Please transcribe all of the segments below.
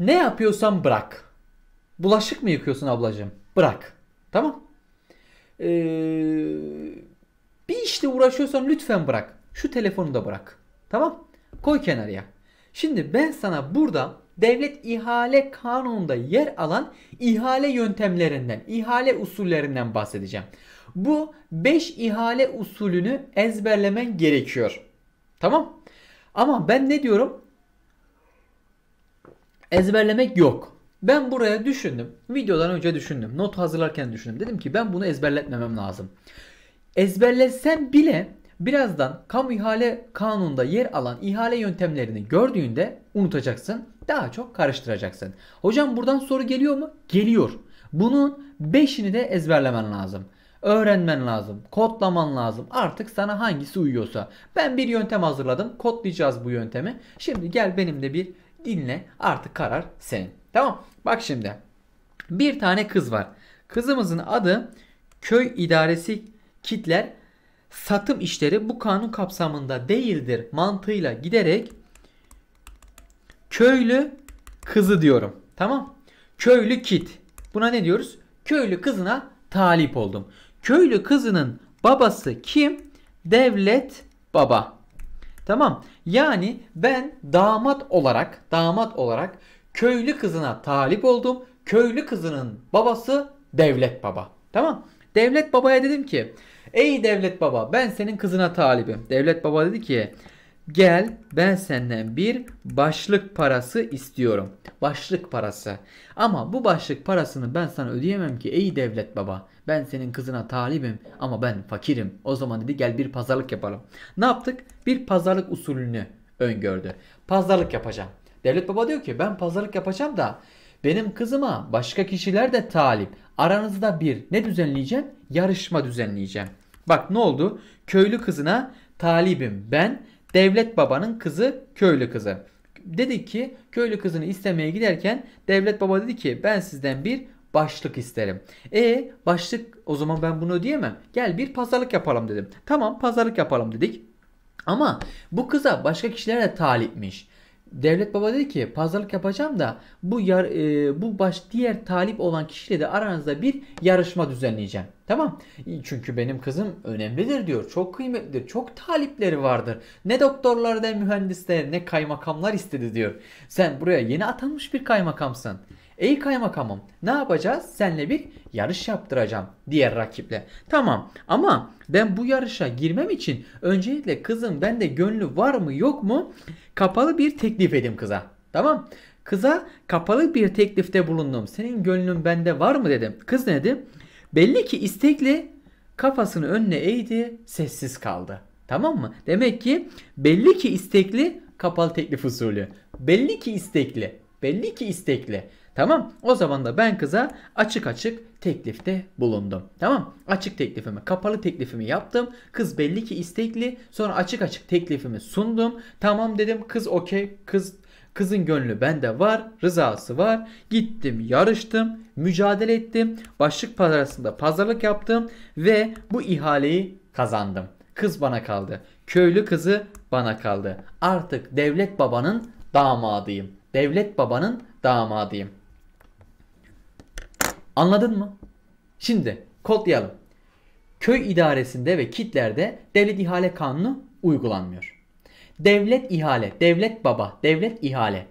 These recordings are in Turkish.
Ne yapıyorsan bırak. Bulaşık mı yıkıyorsun ablacığım? Bırak. Tamam. Ee, bir işle uğraşıyorsan lütfen bırak. Şu telefonu da bırak. Tamam. Koy kenarıya. Şimdi ben sana burada devlet ihale kanununda yer alan ihale yöntemlerinden, ihale usullerinden bahsedeceğim. Bu 5 ihale usulünü ezberlemen gerekiyor. Tamam? Ama ben ne diyorum? Ezberlemek yok. Ben buraya düşündüm. Videodan önce düşündüm. Not hazırlarken düşündüm. Dedim ki ben bunu ezberletmemem lazım. Ezberlesem bile birazdan kamu ihale kanununda yer alan ihale yöntemlerini gördüğünde unutacaksın. Daha çok karıştıracaksın. Hocam buradan soru geliyor mu? Geliyor. Bunun 5'ini de ezberlemen lazım. Öğrenmen lazım. Kodlaman lazım. Artık sana hangisi uyuyorsa. Ben bir yöntem hazırladım. Kodlayacağız bu yöntemi. Şimdi gel benim bir dinle artık karar senin. Tamam bak şimdi bir tane kız var. Kızımızın adı köy idaresi kitler satım işleri bu kanun kapsamında değildir mantığıyla giderek köylü kızı diyorum. Tamam. Köylü kit. Buna ne diyoruz? Köylü kızına talip oldum. Köylü kızının babası kim? Devlet baba. Tamam. Yani ben damat olarak, damat olarak köylü kızına talip oldum. Köylü kızının babası devlet baba. Tamam. Devlet babaya dedim ki Ey devlet baba ben senin kızına talibim. Devlet baba dedi ki Gel ben senden bir başlık parası istiyorum. Başlık parası. Ama bu başlık parasını ben sana ödeyemem ki ey devlet baba. Ben senin kızına talibim ama ben fakirim. O zaman dedi gel bir pazarlık yapalım. Ne yaptık? Bir pazarlık usulünü öngördü. Pazarlık yapacağım. Devlet baba diyor ki ben pazarlık yapacağım da benim kızıma başka kişiler de talip. Aranızda bir ne düzenleyeceğim? Yarışma düzenleyeceğim. Bak ne oldu? Köylü kızına talibim ben Devlet babanın kızı köylü kızı. Dedi ki köylü kızını istemeye giderken devlet baba dedi ki ben sizden bir başlık isterim. E başlık o zaman ben bunu ödeyemem. Gel bir pazarlık yapalım dedim. Tamam pazarlık yapalım dedik. Ama bu kıza başka kişiler de talipmiş. Devlet Baba dedi ki pazarlık yapacağım da bu yar, e, bu baş diğer talip olan kişiyle de aranızda bir yarışma düzenleyeceğim. Tamam. Çünkü benim kızım önemlidir diyor. Çok kıymetlidir. Çok talipleri vardır. Ne doktorlar ne mühendisler ne kaymakamlar istedi diyor. Sen buraya yeni atanmış bir kaymakamsın. Ey kaymakamım ne yapacağız? Senle bir yarış yaptıracağım diğer rakiple. Tamam ama ben bu yarışa girmem için öncelikle kızım bende gönlü var mı yok mu? Kapalı bir teklif edeyim kıza. Tamam. Kıza kapalı bir teklifte bulundum. Senin gönlün bende var mı dedim. Kız ne dedi? Belli ki istekli kafasını önüne eğdi sessiz kaldı. Tamam mı? Demek ki belli ki istekli kapalı teklif usulü. Belli ki istekli. Belli ki istekli. Tamam o zaman da ben kıza açık açık teklifte bulundum. Tamam açık teklifimi kapalı teklifimi yaptım. Kız belli ki istekli sonra açık açık teklifimi sundum. Tamam dedim kız okey kız Kızın gönlü bende var, rızası var. Gittim, yarıştım, mücadele ettim. Başlık pazarında pazarlık yaptım ve bu ihaleyi kazandım. Kız bana kaldı. Köylü kızı bana kaldı. Artık devlet babanın damadıyım. Devlet babanın damadıyım. Anladın mı? Şimdi kodlayalım. Köy idaresinde ve kitlerde devlet ihale kanunu uygulanmıyor. Devlet ihale, devlet baba, devlet ihale.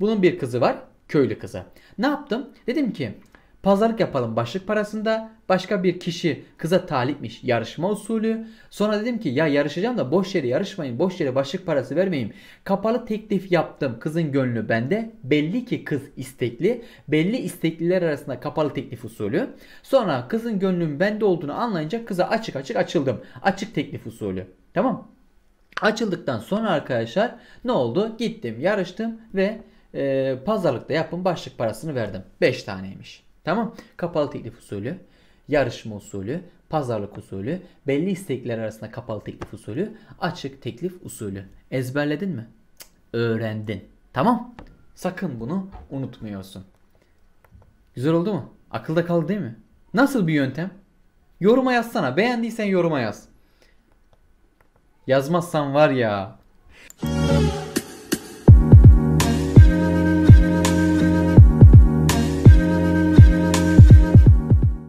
Bunun bir kızı var, köylü kızı. Ne yaptım? Dedim ki Pazarlık yapalım başlık parasında. Başka bir kişi kıza talipmiş yarışma usulü. Sonra dedim ki ya yarışacağım da boş yere yarışmayın. Boş yere başlık parası vermeyin. Kapalı teklif yaptım. Kızın gönlü bende. Belli ki kız istekli. Belli istekliler arasında kapalı teklif usulü. Sonra kızın gönlünün bende olduğunu anlayınca kıza açık açık açıldım. Açık teklif usulü. Tamam Açıldıktan sonra arkadaşlar ne oldu? Gittim yarıştım ve e, pazarlıkta yapın başlık parasını verdim. 5 taneymiş. Tamam. Kapalı teklif usulü, yarışma usulü, pazarlık usulü, belli istekler arasında kapalı teklif usulü, açık teklif usulü. Ezberledin mi? Cık, öğrendin. Tamam. Sakın bunu unutmuyorsun. Güzel oldu mu? Akılda kaldı değil mi? Nasıl bir yöntem? Yoruma yazsana. Beğendiysen yoruma yaz. Yazmazsan var ya